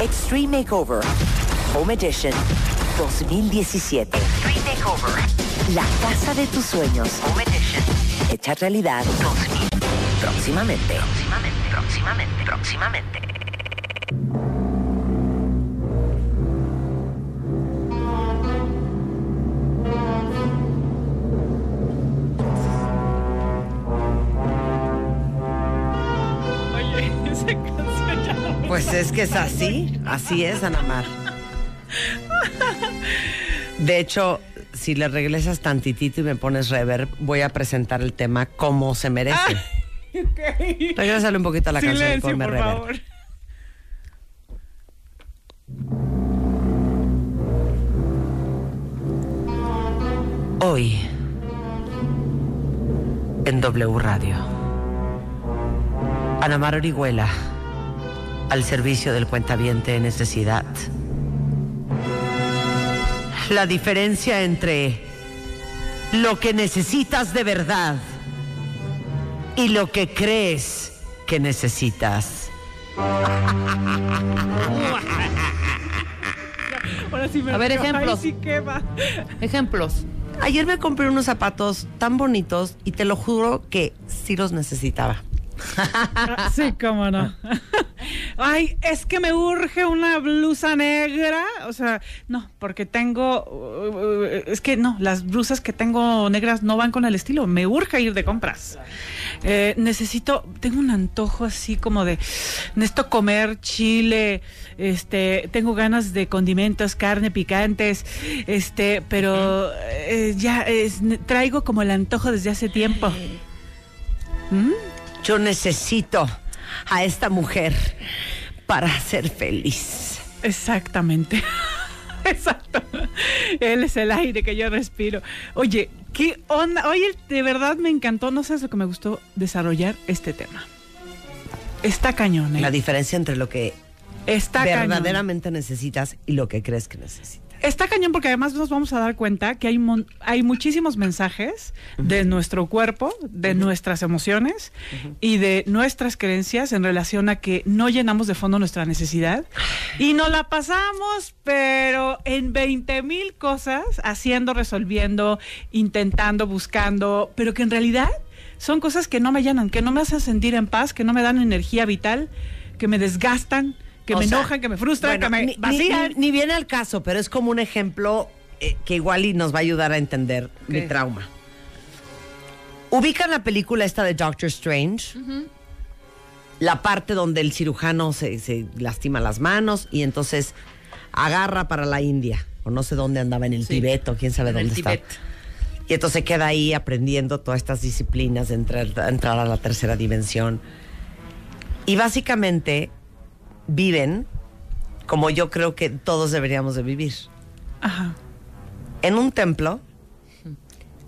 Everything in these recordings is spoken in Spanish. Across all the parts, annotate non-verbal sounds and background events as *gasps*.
Extreme Makeover Home Edition 2017. Extreme Makeover. La casa de tus sueños. Home Edition. Hecha realidad. 2000. Próximamente. Próximamente. Próximamente. Próximamente. Pues es que es así, así es, Anamar. De hecho, si le regresas tantitito y me pones reverb, voy a presentar el tema como se merece. Ah, un poquito a la canción y por reverb. Favor. Hoy, en W Radio, Anamar Orihuela al servicio del cuentaviente de necesidad. La diferencia entre lo que necesitas de verdad y lo que crees que necesitas. Ahora sí me A ver, ejemplos. Ejemplos. Ayer me compré unos zapatos tan bonitos y te lo juro que sí los necesitaba sí, cómo no. Ay, es que me urge una blusa negra. O sea, no, porque tengo. Eh, es que no, las blusas que tengo negras no van con el estilo. Me urge ir de compras. Eh, necesito. Tengo un antojo así como de. Necesito comer chile. Este. Tengo ganas de condimentos, carne, picantes. Este, pero eh, ya traigo como el antojo desde hace tiempo. Yo necesito a esta mujer para ser feliz. Exactamente. *laughs* Exacto. Él es el aire que yo respiro. Oye, qué onda. Oye, de verdad me encantó. No sé lo que me gustó desarrollar este tema. Está cañón. ¿eh? La diferencia entre lo que Está verdaderamente necesitas y lo que crees que necesitas. Está cañón porque además nos vamos a dar cuenta que hay, hay muchísimos mensajes de nuestro cuerpo, de nuestras emociones y de nuestras creencias en relación a que no llenamos de fondo nuestra necesidad y no la pasamos, pero en 20 mil cosas, haciendo, resolviendo, intentando, buscando, pero que en realidad son cosas que no me llenan, que no me hacen sentir en paz, que no me dan energía vital, que me desgastan que me enojan, que me frustran, que me vacían. Ni, viene al caso, pero es como un ejemplo eh, que igual y nos va a ayudar a entender mi trauma. Ubican la película esta de Doctor Strange. La parte donde el cirujano se, lastima las manos y entonces agarra para la India, o no sé dónde andaba, en el Tibeto. o quién sabe dónde está. Y entonces queda ahí aprendiendo todas estas disciplinas de entrar, a la tercera dimensión. Y básicamente viven como yo creo que todos deberíamos de vivir. Ajá. En un templo,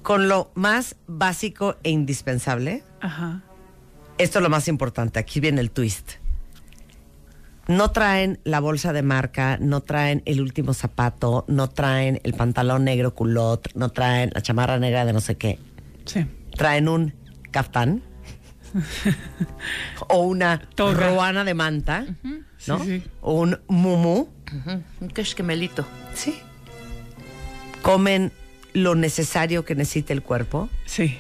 con lo más básico e indispensable. Ajá. Esto es lo más importante, aquí viene el twist. No traen la bolsa de marca, no traen el último zapato, no traen el pantalón negro culot, no traen la chamarra negra de no sé qué. Sí. Traen un caftán o una roana de manta, ¿no? O un mumu Un quesquemelito Sí. Comen lo necesario que necesita el cuerpo. Sí.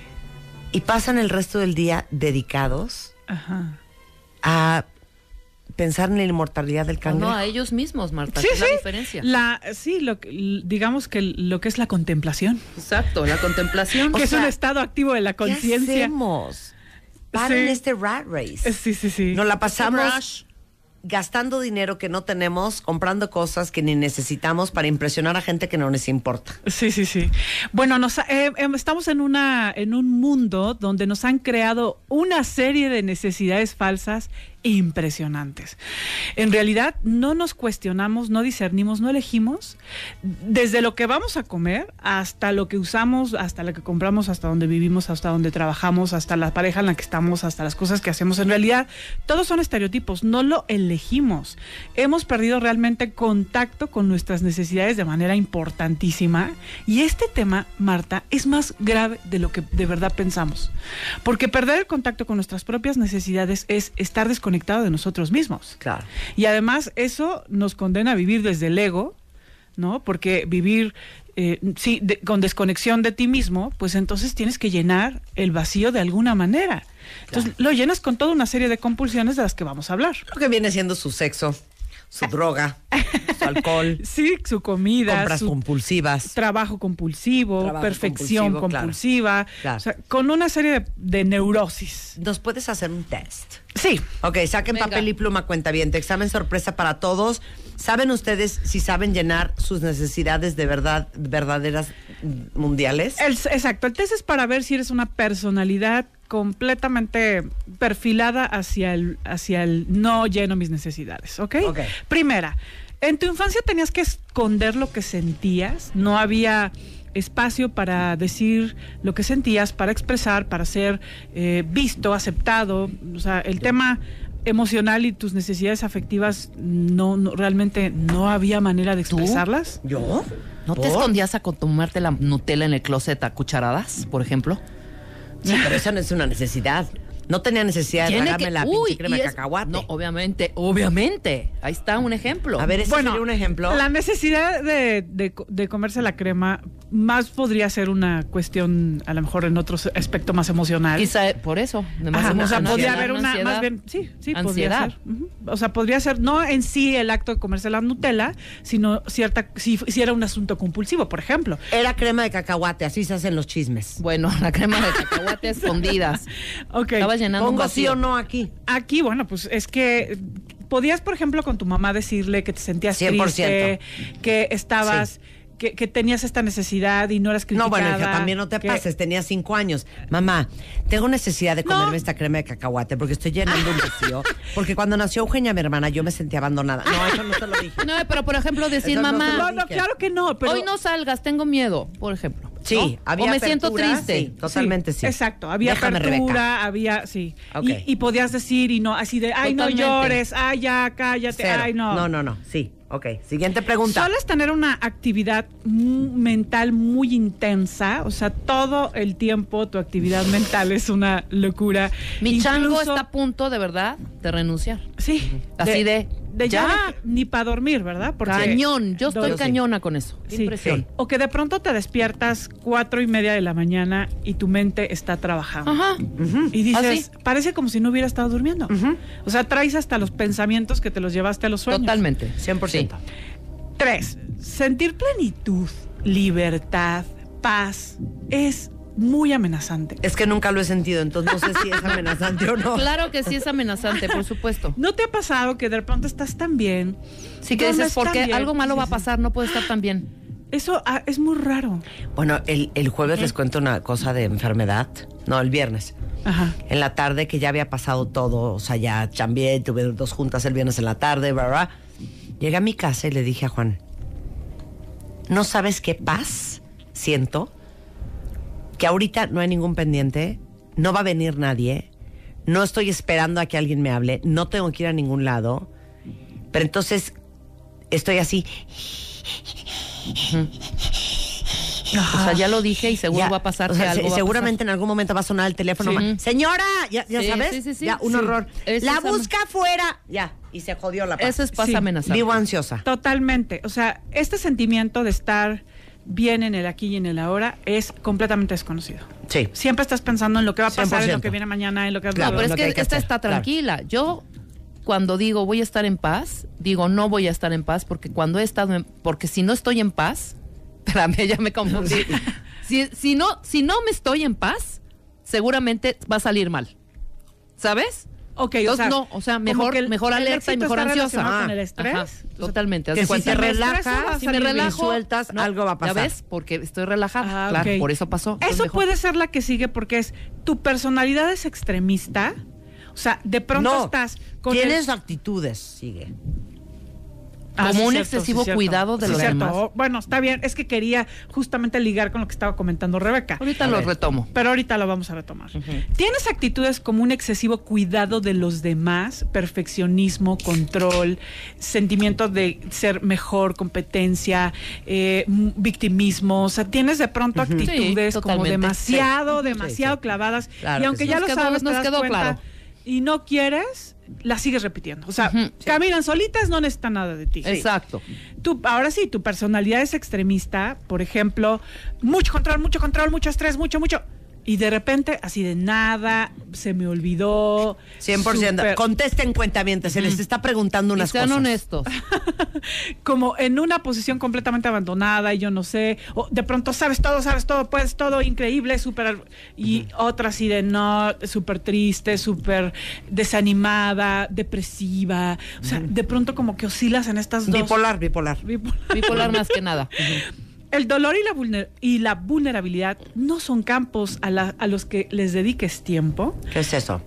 Y pasan el resto del día dedicados a pensar en la inmortalidad del cangrejo. No, a ellos mismos, Marta. Sí, la diferencia. La, sí, lo, digamos que lo que es la contemplación. Exacto, la contemplación. que es un estado activo de la conciencia. hacemos? para en este rat race. Eh, sí, sí, sí. Nos la este pasamos gastando dinero que no tenemos, comprando cosas que ni necesitamos para impresionar a gente que no les importa. Sí, sí, sí. Bueno, nos, eh, em, estamos en, una, en un mundo donde nos han creado una serie de necesidades falsas impresionantes. En realidad no nos cuestionamos, no discernimos, no elegimos desde lo que vamos a comer hasta lo que usamos, hasta lo que compramos, hasta donde vivimos, hasta donde trabajamos, hasta la pareja en la que estamos, hasta las cosas que hacemos. En realidad todos son estereotipos, no lo elegimos. Hemos perdido realmente contacto con nuestras necesidades de manera importantísima y este tema, Marta, es más grave de lo que de verdad pensamos. Porque perder el contacto con nuestras propias necesidades es estar desconectado de nosotros mismos. Claro. Y además eso nos condena a vivir desde el ego, ¿no? Porque vivir eh, sí, con desconexión de ti mismo, pues entonces tienes que llenar el vacío de alguna manera. Entonces lo llenas con toda una serie de compulsiones de las que vamos a hablar. Lo que viene siendo su sexo su droga, su alcohol. *laughs* Sí, su comida. Compras compulsivas. Trabajo compulsivo, perfección compulsiva. con una serie de, neurosis. ¿Nos puedes hacer un test? Sí. Ok, saquen papel y pluma, cuenta bien. te Examen sorpresa para todos. ¿Saben ustedes si saben llenar sus necesidades de verdad, verdaderas mm, mundiales? exacto, el test es para ver si eres una personalidad completamente perfilada hacia el, hacia el no lleno mis necesidades, ¿ok? Primera, en tu infancia tenías que esconder lo que sentías, no había espacio para decir lo que sentías, para expresar, para ser eh, visto, aceptado. O sea, el tema emocional y tus necesidades afectivas no, realmente no había manera de expresarlas? ¿Yo? ¿No te escondías a tomarte la Nutella en el closet a cucharadas, por ejemplo? Sí, pero esa no es una necesidad. No tenía necesidad de tragarme la crema de cacahuate. No, obviamente, obviamente. Ahí está un ejemplo. A ver, ¿ese un ejemplo? La necesidad de, comerse la crema más podría ser una cuestión, a lo mejor en otro aspecto más emocional. Quizá por eso. Más o sea, podría haber una, más bien, sí, sí, ser. O sea, podría ser no en sí el acto de comerse la Nutella, sino cierta, si, era un asunto compulsivo, por ejemplo. Era crema de cacahuate, así se hacen los chismes. Bueno, la crema de cacahuate *laughs* escondidas. Ok. Pongo sí o no aquí. Aquí, bueno, pues es que podías, por ejemplo, con tu mamá decirle que te sentías 100%. que estabas... Que, tenías esta necesidad y no eras criticada. No, bueno, hija, también no te pases, Tenía cinco años. Mamá, tengo necesidad de comerme esta crema de cacahuate porque estoy llenando un vacío. *laughs* Porque cuando nació Eugenia, mi hermana, yo me sentía abandonada. No, eso no te lo dije. No, pero por ejemplo decir, mamá... No, no, claro que no. Hoy no salgas, tengo miedo, por ejemplo. Sí, había o me siento triste. totalmente sí, Exacto, había Déjame, apertura, había, sí. Y, podías decir y no, así de, ay, no llores, ay, ya, cállate, ay, no. No, no, no, sí. Ok, siguiente pregunta. Solo tener una actividad mental muy intensa, o sea, todo el tiempo tu actividad mental es una locura. Mi chango está a punto, de verdad, de renunciar. Sí. Así de de ya, ni para dormir, ¿verdad? Cañón, yo estoy cañona con eso. Impresión. O que de pronto te despiertas cuatro y media de la mañana y tu mente está trabajando. Ajá. Y dices, ¿Ah, parece como si no hubiera estado durmiendo. O sea, traes hasta los pensamientos que te los llevaste a los sueños. Totalmente, 100%. Tres, sentir plenitud, libertad, paz, es muy amenazante. Es que nunca lo he sentido, entonces no sé si es amenazante o no. Claro que sí es amenazante, por supuesto. ¿No te ha pasado que de pronto estás tan bien? Sí, que dices, porque algo malo va a pasar, no puede estar tan bien. Eso ah, es muy raro. Bueno, el, jueves les cuento una cosa de enfermedad. No, el viernes. Ajá. En la tarde, que ya había pasado todo. O sea, ya chambié, tuve dos juntas el viernes en la tarde, bla, bla. Llegué a mi casa y le dije a Juan: No sabes qué paz siento que ahorita no hay ningún pendiente, no va a venir nadie, no estoy esperando a que alguien me hable, no tengo que ir a ningún lado, pero entonces estoy así. O sea, ya lo dije y seguro va a pasar. seguramente en algún momento va a sonar el teléfono. Señora, ya, ya sabes, ya un horror. la busca fuera ya. Y se jodió la paz. Eso es paz amenazante. Vivo ansiosa. Totalmente. O sea, este sentimiento de estar bien en el aquí y en el ahora es completamente desconocido. Sí. Siempre estás pensando en lo que va a pasar, en lo que viene mañana, en lo que... va pasar. no, pero es que, esta está tranquila. Yo cuando digo voy a estar en paz, digo no voy a estar en paz porque cuando he estado en... Porque si no estoy en paz, *laughs* espérame, ya me confundí. si, si, no, si no me estoy en paz, seguramente va a salir mal. ¿Sabes? Ok, o sea, no, o sea, mejor, el, mejor alerta y mejor ansiosa. Ah, con el estrés. totalmente. Que si te relajas, si me relajo, sueltas, algo va a pasar. ¿Ya Porque estoy relajada. Ah, claro, por eso pasó. Eso puede ser la que sigue porque es tu personalidad es extremista. O sea, de pronto estás con. Tienes actitudes, sigue. Ah, como un excesivo cuidado de los demás. Bueno, está bien, es que quería justamente ligar con lo que estaba comentando Rebeca. Ahorita lo retomo. Pero ahorita lo vamos a retomar. Tienes actitudes como un excesivo cuidado de los demás, perfeccionismo, control, sentimiento de ser mejor, competencia, eh, victimismo, o sea, tienes de pronto actitudes como demasiado, demasiado clavadas y aunque ya lo sabes, nos quedó claro y no quieres, la sigues repitiendo. O sea, caminan solitas, no necesitan nada de ti. Exacto. Tú, ahora sí, tu personalidad es extremista, por ejemplo, mucho control, mucho control, mucho estrés, mucho, mucho. Y de repente, así de nada, se me olvidó. 100%. Super... Contesten cuentamientos, se les está preguntando unas cosas sean honestos. *laughs* Como en una posición completamente abandonada y yo no sé. O de pronto sabes todo, sabes todo, puedes todo, increíble, súper. Y otra así de no, súper triste, súper desanimada, depresiva. O sea, de pronto como que oscilas en estas dos. Bipolar, bipolar. Bipolar, más que nada. *laughs* El dolor y la, y la vulnerabilidad no son campos a, los que les dediques tiempo. ¿Qué es eso?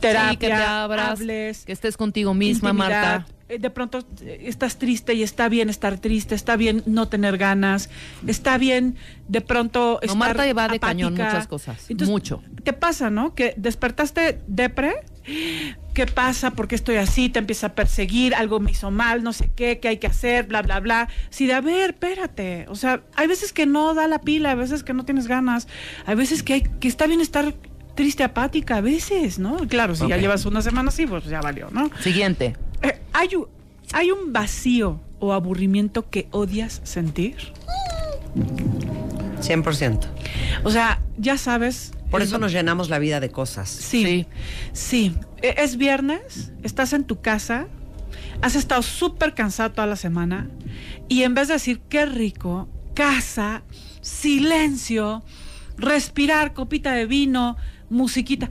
Terapia, que hables, que estés contigo misma, Marta. Eh, de pronto eh, estás triste y está bien estar triste, está bien no tener ganas, está bien de pronto estar Marta va de cañón muchas cosas, mucho. Te pasa, ¿no? Que despertaste depre, ¿qué pasa? ¿Por qué estoy así? Te empieza a perseguir, algo me hizo mal, no sé qué, qué hay que hacer, bla, bla, bla. Si sí, de, a ver, espérate. O sea, hay veces que no da la pila, hay veces que no tienes ganas, hay veces que, que está bien estar triste, apática, a veces, ¿no? Claro, si ya llevas una semana así, pues ya valió, ¿no? Siguiente. Eh, hay, hay un vacío o aburrimiento que odias sentir. 100%. O sea, ya sabes por eso nos llenamos la vida de cosas. Sí, sí. E-, es viernes, estás en tu casa, has estado súper cansado toda la semana y en vez de decir qué rico, casa, silencio, respirar, copita de vino, musiquita.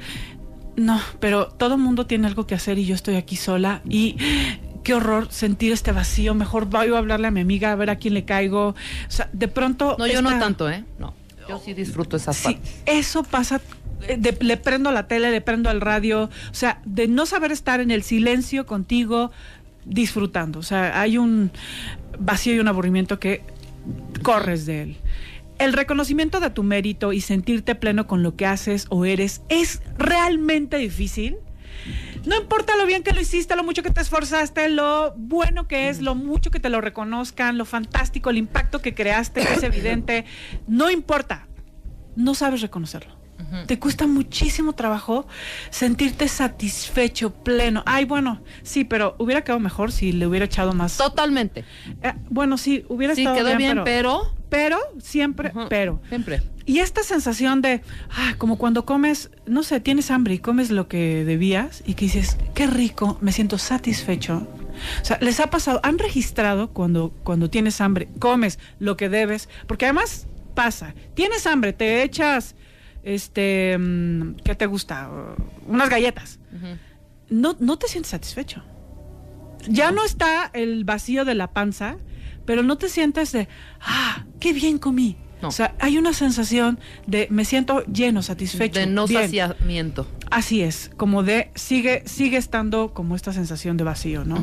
No, pero todo el mundo tiene algo que hacer y yo estoy aquí sola y qué horror sentir este vacío. Mejor voy a hablarle a mi amiga a ver a quién le caigo. O sea, de pronto. No, yo no tanto, ¿eh? No. Yo sí disfruto esas sí, Eso pasa eh, le prendo la tele, le prendo al radio, o sea, de no saber estar en el silencio contigo disfrutando. O sea, hay un vacío y un aburrimiento que corres de él. El reconocimiento de tu mérito y sentirte pleno con lo que haces o eres es realmente difícil. No importa lo bien que lo hiciste, lo mucho que te esforzaste, lo bueno que es, lo mucho que te lo reconozcan, lo fantástico, el impacto que creaste, es *coughs* evidente. No importa. No sabes reconocerlo. Te cuesta muchísimo trabajo sentirte satisfecho, pleno. Ay, bueno, sí, pero hubiera quedado mejor si le hubiera echado más. Totalmente. Eh, bueno, sí, hubiera sí, quedó bien, pero, pero... siempre, pero. Siempre. Y esta sensación de, ah, como cuando comes, no sé, tienes hambre y comes lo que debías y que dices, qué rico, me siento satisfecho. O sea, les ha pasado, han registrado cuando, cuando tienes hambre, comes lo que debes, porque además pasa, tienes hambre, te echas este, mm, ¿qué te gusta? Unas galletas. no, no te sientes satisfecho. Ya no está el vacío de la panza, pero no te sientes de, ah, qué bien comí. O sea, hay una sensación de me siento lleno, satisfecho. De no saciamiento. Así es, como de sigue, sigue estando como esta sensación de vacío, ¿no?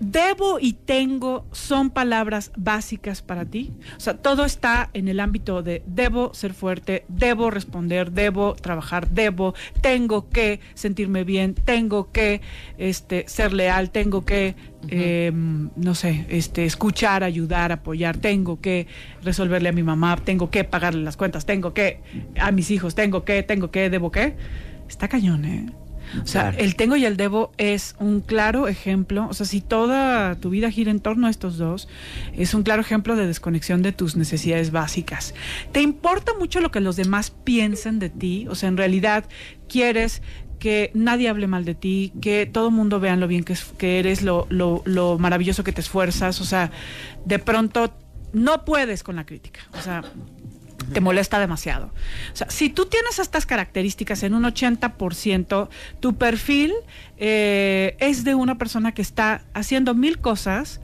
Debo y tengo son palabras básicas para ti. O sea, todo está en el ámbito de debo ser fuerte, debo responder, debo trabajar, debo, tengo que sentirme bien, tengo que este, ser leal, tengo que, em, no sé, este, escuchar, ayudar, apoyar, tengo que resolverle a mi mamá, tengo que pagarle las cuentas, tengo que a mis hijos, tengo que, tengo que, debo que. Está cañón, ¿eh? O sea, el tengo y el debo es un claro ejemplo, o sea, si toda tu vida gira en torno a estos dos, es un claro ejemplo de desconexión de tus necesidades básicas. ¿Te importa mucho lo que los demás piensen de ti? O sea, en realidad quieres que nadie hable mal de ti, que todo el mundo vea lo bien que, eres, lo, lo maravilloso que te esfuerzas, o sea, de pronto no puedes con la crítica. O sea, te molesta demasiado. O sea, si tú tienes estas características en un 80%, tu perfil eh, es de una persona que está haciendo mil cosas,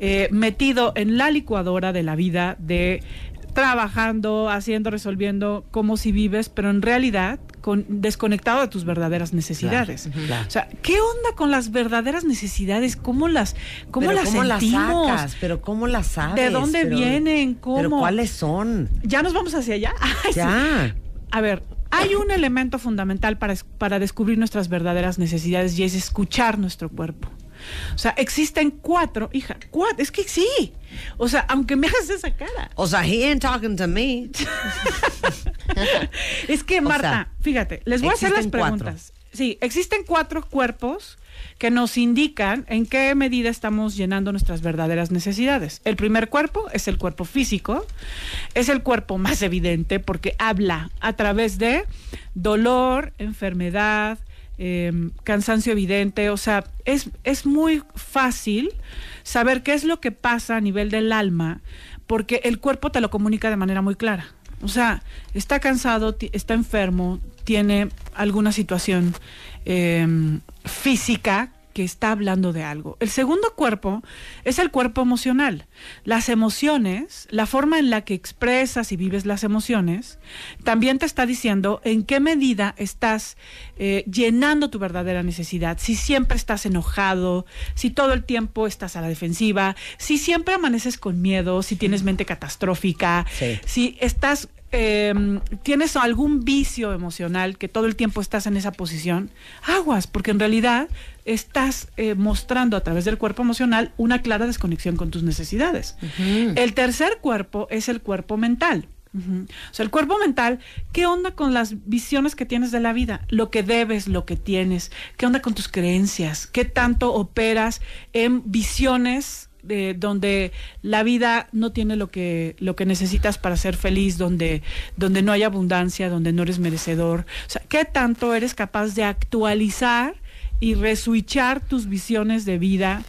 eh, metido en la licuadora de la vida de trabajando, haciendo, resolviendo como si vives, pero en realidad con, desconectado de tus verdaderas necesidades. O sea, ¿qué onda con las verdaderas necesidades? ¿Cómo las, cómo las cómo Las sacas, pero cómo las sabes? ¿De dónde vienen? ¿Cómo? ¿Cuáles son? Ya nos vamos hacia allá. *laughs* ya. A ver, hay un elemento fundamental para, para descubrir nuestras verdaderas necesidades y es escuchar nuestro cuerpo. O sea, existen cuatro, hija, cuatro, es que sí. O sea, aunque me hagas esa cara. O sea, he ain't talking to me. *laughs* es que, Marta, fíjate, les voy a hacer las preguntas. Sí, existen cuatro cuerpos que nos indican en qué medida estamos llenando nuestras verdaderas necesidades. El primer cuerpo es el cuerpo físico, es el cuerpo más evidente porque habla a través de dolor, enfermedad, Em, cansancio evidente, o sea, es, es muy fácil saber qué es lo que pasa a nivel del alma, porque el cuerpo te lo comunica de manera muy clara. O sea, está cansado, está enfermo, tiene alguna situación em, física que está hablando de algo. El segundo cuerpo es el cuerpo emocional. Las emociones, la forma en la que expresas y vives las emociones, también te está diciendo en qué medida estás eh, llenando tu verdadera necesidad. Si siempre estás enojado, si todo el tiempo estás a la defensiva, si siempre amaneces con miedo, si tienes mente catastrófica, si estás Em, tienes algún vicio emocional que todo el tiempo estás en esa posición, aguas, porque en realidad estás eh, mostrando a través del cuerpo emocional una clara desconexión con tus necesidades. El tercer cuerpo es el cuerpo mental. O sea, el cuerpo mental, ¿qué onda con las visiones que tienes de la vida? Lo que debes, lo que tienes, ¿qué onda con tus creencias? ¿Qué tanto operas en visiones donde la vida no tiene lo que, lo que necesitas para ser feliz, donde, donde no hay abundancia, donde no eres merecedor. sea, ¿qué tanto eres capaz de actualizar y resuichar tus visiones de vida,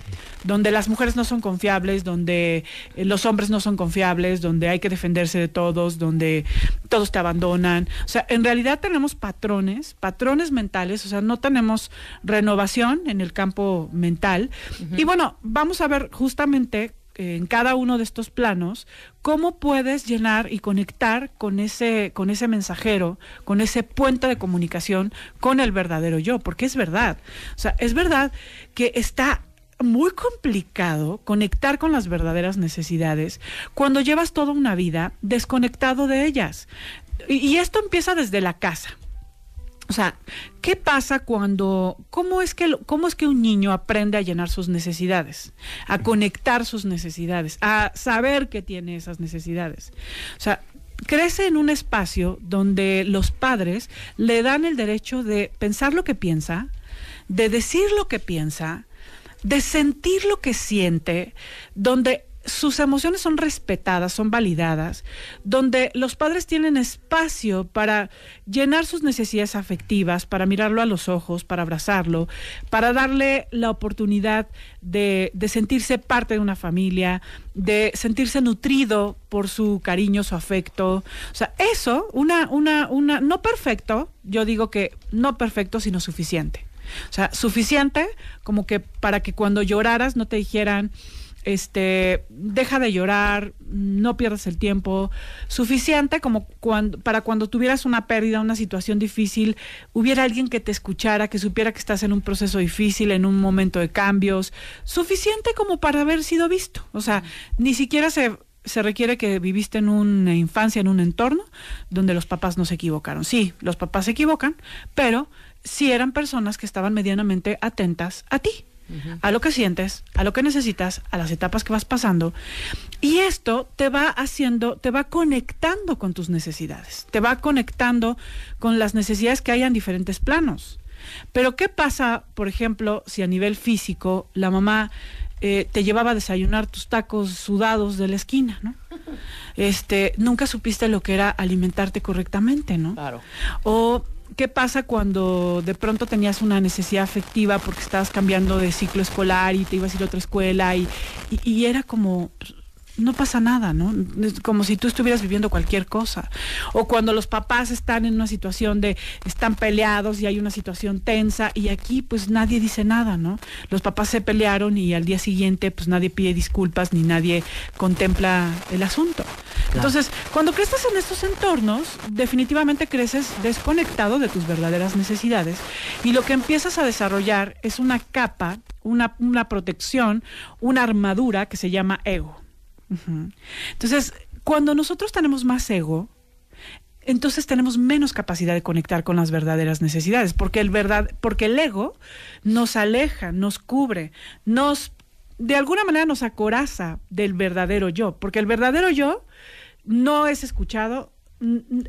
donde las mujeres no son confiables, donde eh, los hombres no son confiables, donde hay que defenderse de todos, donde todos te abandonan. O sea, en realidad tenemos patrones, patrones mentales, o sea, no tenemos renovación en el campo mental. Y bueno, vamos a ver justamente en cada uno de estos planos, cómo puedes llenar y conectar con ese, con ese mensajero, con ese puente de comunicación, con el verdadero yo, porque es verdad. O sea, es verdad que está muy complicado conectar con las verdaderas necesidades cuando llevas toda una vida desconectado de ellas. Y, y esto empieza desde la casa. O sea, ¿qué pasa cuando, cómo es que, cómo es que un niño aprende a llenar sus necesidades, a conectar sus necesidades, a saber que tiene esas necesidades? O sea, crece en un espacio donde los padres le dan el derecho de pensar lo que piensa, de decir lo que piensa, de sentir lo que siente, donde sus emociones son respetadas, son validadas, donde los padres tienen espacio para llenar sus necesidades afectivas, para mirarlo a los ojos, para abrazarlo, para darle la oportunidad de, de sentirse parte de una familia, de sentirse nutrido por su cariño, su afecto. O sea, eso, una, una, una, no perfecto, yo digo que no perfecto, sino suficiente. O sea, suficiente como que para que cuando lloraras no te dijeran este, deja de llorar, no pierdas el tiempo, suficiente como para cuando tuvieras una pérdida, una situación difícil, hubiera alguien que te escuchara, que supiera que estás en un proceso difícil, en un momento de cambios, suficiente como para haber sido visto. O sea, ni siquiera se se requiere que viviste en una infancia, en un entorno donde los papás no se equivocaron. Sí, los papás se equivocan, pero sí eran personas que estaban medianamente atentas a ti a lo que sientes, a lo que necesitas, a las etapas que vas pasando. Y esto te va haciendo, te va conectando con tus necesidades, te va conectando con las necesidades que hay en diferentes planos. Pero ¿qué pasa, por ejemplo, si a nivel físico la mamá eh, te llevaba a desayunar tus tacos sudados de la esquina, ¿no? *laughs* Este, nunca supiste lo que era alimentarte correctamente, ¿no? Claro. O ¿Qué pasa cuando de pronto tenías una necesidad afectiva porque estabas cambiando de ciclo escolar y te ibas a ir a otra escuela y, y, era como no pasa nada, ¿no? Es como si tú estuvieras viviendo cualquier cosa. O cuando los papás están en una situación de, están peleados y hay una situación tensa y aquí pues nadie dice nada, ¿no? Los papás se pelearon y al día siguiente pues nadie pide disculpas ni nadie contempla el asunto. Entonces, cuando creces en estos entornos, definitivamente creces desconectado de tus verdaderas necesidades y lo que empiezas a desarrollar es una capa, una protección, una armadura que se llama ego. Entonces, cuando nosotros tenemos más ego, entonces tenemos menos capacidad de conectar con las verdaderas necesidades, porque el verdad, porque el ego nos aleja, nos cubre, nos de alguna manera nos acoraza del verdadero yo, porque el verdadero yo no es escuchado,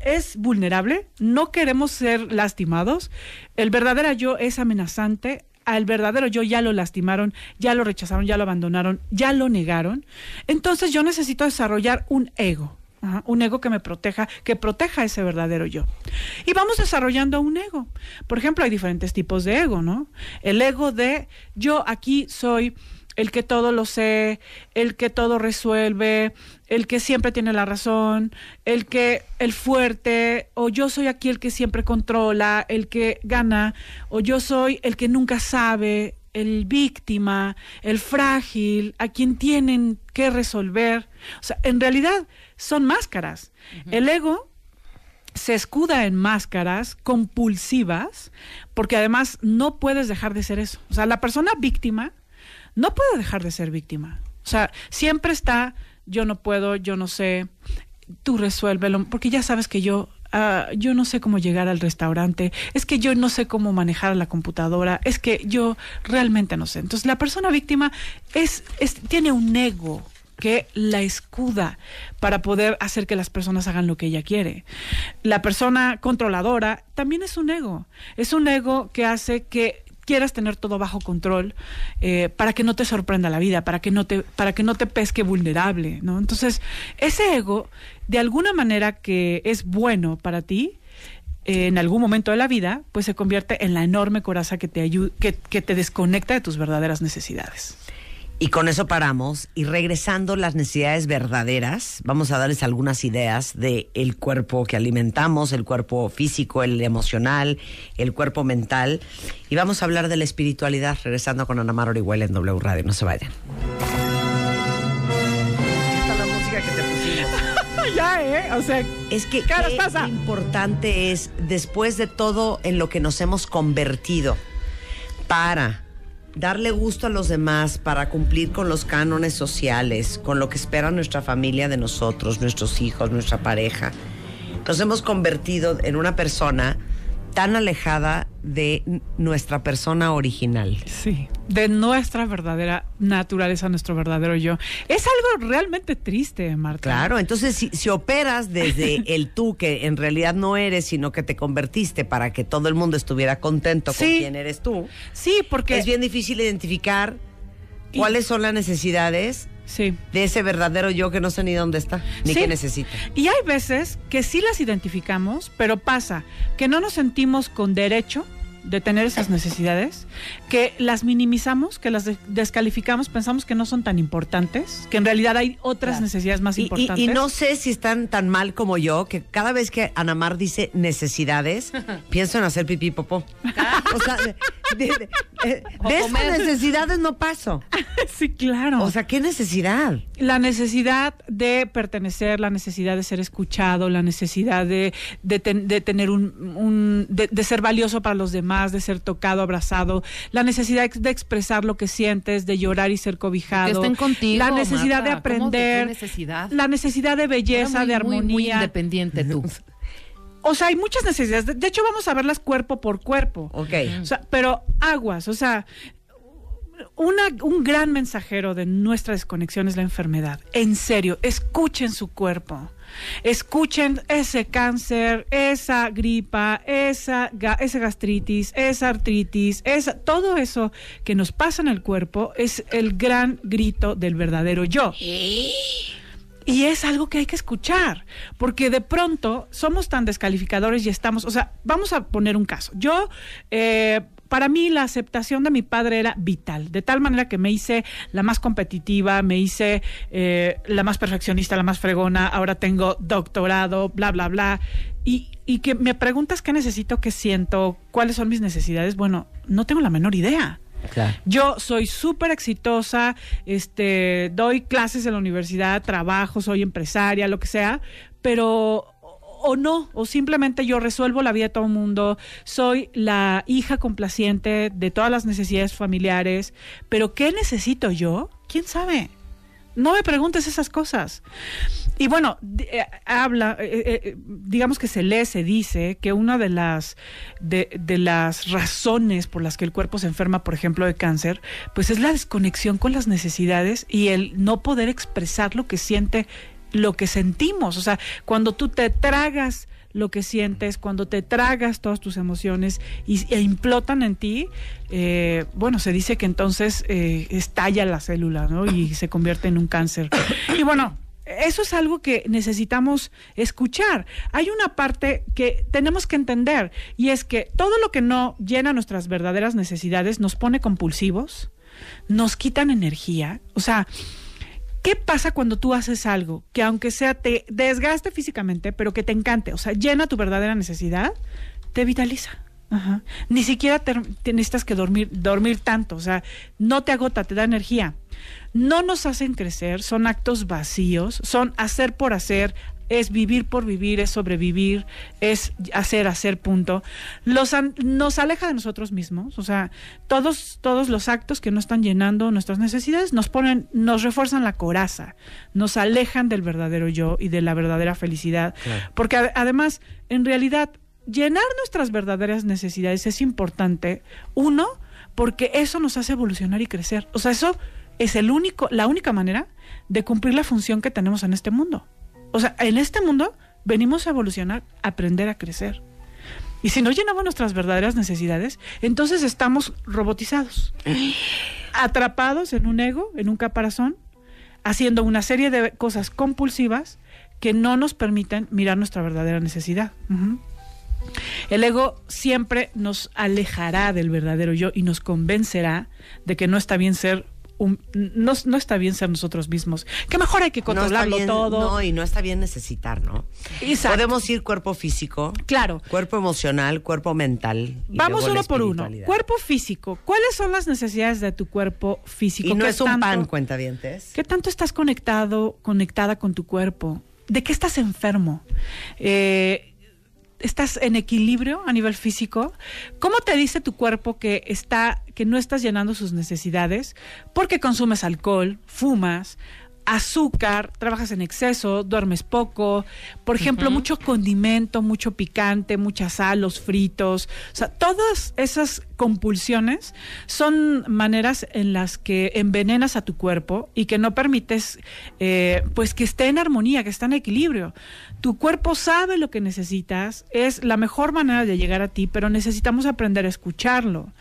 es vulnerable, no queremos ser lastimados, el verdadero yo es amenazante, al verdadero yo ya lo lastimaron, ya lo rechazaron, ya lo abandonaron, ya lo negaron. Entonces yo necesito desarrollar un ego, un ego que me proteja, que proteja ese verdadero yo. Y vamos desarrollando un ego. Por ejemplo, hay diferentes tipos de ego, ¿no? El ego de yo aquí soy el que todo lo sé, el que todo resuelve, el que siempre tiene la razón, el que el fuerte, o yo soy aquí el que siempre controla, el que gana, o yo soy el que nunca sabe, el víctima, el frágil, a quien tienen que resolver. O sea, en realidad son máscaras. El ego se escuda en máscaras compulsivas, porque además no puedes dejar de ser eso. O sea, la persona víctima no puede dejar de ser víctima. O sea, siempre está, yo no puedo, yo no sé, tú resuélvelo, porque ya sabes que yo ah, yo no sé cómo llegar al restaurante, es que yo no sé cómo manejar la computadora, es que yo realmente no sé. Entonces la persona víctima es, tiene un ego que la escuda para poder hacer que las personas hagan lo que ella quiere. La persona controladora también es un ego, es un ego que hace que quieras tener todo bajo control eh, para que no te sorprenda la vida, para que no te, para que no te pesque vulnerable, ¿no? Entonces, ese ego, de alguna manera que es bueno para ti, eh, en algún momento de la vida, pues se convierte en la enorme coraza que te, que te desconecta de tus verdaderas necesidades. Y con eso paramos y regresando las necesidades verdaderas, vamos a darles algunas ideas de el cuerpo que alimentamos, el cuerpo físico, el emocional, el cuerpo mental y vamos a hablar de la espiritualidad regresando con Ana Mar Orihuela en W Radio, no se vayan. es que te *laughs* ya, eh, o sea, es que importante es después de todo en lo que nos hemos convertido para darle gusto a los demás para cumplir con los cánones sociales, con lo que espera nuestra familia de nosotros, nuestros hijos, nuestra pareja. Nos hemos convertido en una persona tan alejada de nuestra persona original. Sí, de nuestra verdadera naturaleza, nuestro verdadero yo. Es algo realmente triste, Marta. Claro, entonces si, operas desde *laughs* el tú, que en realidad no eres, sino que te convertiste para que todo el mundo estuviera contento con quién eres tú. Sí, porque... Es bien difícil identificar cuáles son las necesidades de ese verdadero yo que no sé ni dónde está, ni qué necesita. Y hay veces que sí las identificamos, pero pasa que no nos sentimos con derecho de tener esas necesidades, que las minimizamos, que las descalificamos, pensamos que no son tan importantes, que en realidad hay otras necesidades más importantes. Y, no sé si están tan mal como yo, que cada vez que Anamar dice necesidades, *laughs* pienso en hacer pipí popó. *laughs* Eh, de, esas necesidades no paso. *laughs* sí, claro. O sea, ¿qué necesidad? La necesidad de pertenecer, la necesidad de ser escuchado, la necesidad de, tener un, un de ser valioso para los demás de ser tocado, abrazado, la necesidad de expresar lo que sientes, de llorar y ser cobijado, la necesidad de aprender, la necesidad de belleza, de armonía, muy, independiente tú. *laughs* O sea, hay muchas necesidades. De, hecho, vamos a verlas cuerpo por cuerpo. Ok. pero aguas, o sea, un gran mensajero de nuestra desconexión es la enfermedad. En serio, escuchen su cuerpo. Escuchen ese cáncer, esa gripa, esa, gastritis, esa artritis, esa, todo eso que nos pasa en el cuerpo es el gran grito del verdadero yo. Y es algo que hay que escuchar, porque de pronto somos tan descalificadores y estamos, o sea, vamos a poner un caso. Yo eh, para mí la aceptación de mi padre era vital, de tal manera que me hice la más competitiva, me hice eh, la más perfeccionista, la más fregona, ahora tengo doctorado, bla, bla, bla. Y, que me preguntas qué necesito, qué siento, cuáles son mis necesidades, bueno, no tengo la menor idea. Yo soy súper exitosa, este, doy clases en la universidad, trabajo, soy empresaria, lo que sea, pero o no, o simplemente yo resuelvo la vida de todo el mundo, soy la hija complaciente de todas las necesidades familiares, pero ¿qué necesito yo? ¿Quién sabe? No me preguntes esas cosas. Y bueno, eh, habla, eh, eh, digamos que se lee, se dice que una de las, de, de las razones por las que el cuerpo se enferma, por ejemplo, de cáncer, pues es la desconexión con las necesidades y el no poder expresar lo que siente lo que sentimos. O sea, cuando tú te tragas lo que sientes, cuando te tragas todas tus emociones y, e implotan en ti, eh, bueno, se dice que entonces eh, estalla la célula, ¿no? Y se convierte en un cáncer. Y bueno, eso es algo que necesitamos escuchar. Hay una parte que tenemos que entender y es que todo lo que no llena nuestras verdaderas necesidades nos pone compulsivos, nos quitan energía, o sea, ¿Qué pasa cuando tú haces algo que aunque sea te desgaste físicamente, pero que te encante, o sea, llena tu verdadera necesidad, te vitaliza? Ni siquiera necesitas que dormir, dormir tanto, o sea, no te agota, te da energía. No nos hacen crecer, son actos vacíos, son hacer por hacer, es vivir por vivir, es sobrevivir, es hacer, hacer, punto. Los, nos aleja de nosotros mismos, o sea, todos, todos los actos que no están llenando nuestras necesidades nos ponen, nos refuerzan la coraza, nos alejan del verdadero yo y de la verdadera felicidad. Porque además, en realidad, llenar nuestras verdaderas necesidades es importante, uno, porque eso nos hace evolucionar y crecer. O sea, eso es el único, la única manera de cumplir la función que tenemos en este mundo. O sea, en este mundo venimos a evolucionar, a aprender a crecer. Y si no llenamos nuestras verdaderas necesidades, entonces estamos robotizados, *gasps* atrapados en un ego, en un caparazón, haciendo una serie de cosas compulsivas que no nos permiten mirar nuestra verdadera necesidad. El ego siempre nos alejará del verdadero yo y nos convencerá de que no está bien ser no, está bien ser nosotros mismos, que mejor hay que controlarlo todo. No, y no está bien necesitar, ¿no? Podemos ir cuerpo físico, claro. cuerpo emocional, cuerpo mental. Vamos uno por uno. Cuerpo físico. ¿Cuáles son las necesidades de tu cuerpo físico? Y no es un pan, cuenta dientes. ¿Qué tanto estás conectado, conectada con tu cuerpo? ¿De qué estás enfermo? Eh, estás en equilibrio a nivel físico? ¿Cómo te dice tu cuerpo que está que no estás llenando sus necesidades porque consumes alcohol, fumas azúcar, trabajas en exceso, duermes poco, por ejemplo, mucho condimento, mucho picante, mucha sal, los fritos, o sea, todas esas compulsiones son maneras en las que envenenas a tu cuerpo y que no permites eh, pues que esté en armonía, que esté en equilibrio. Tu cuerpo sabe lo que necesitas, es la mejor manera de llegar a ti, pero necesitamos aprender a escucharlo.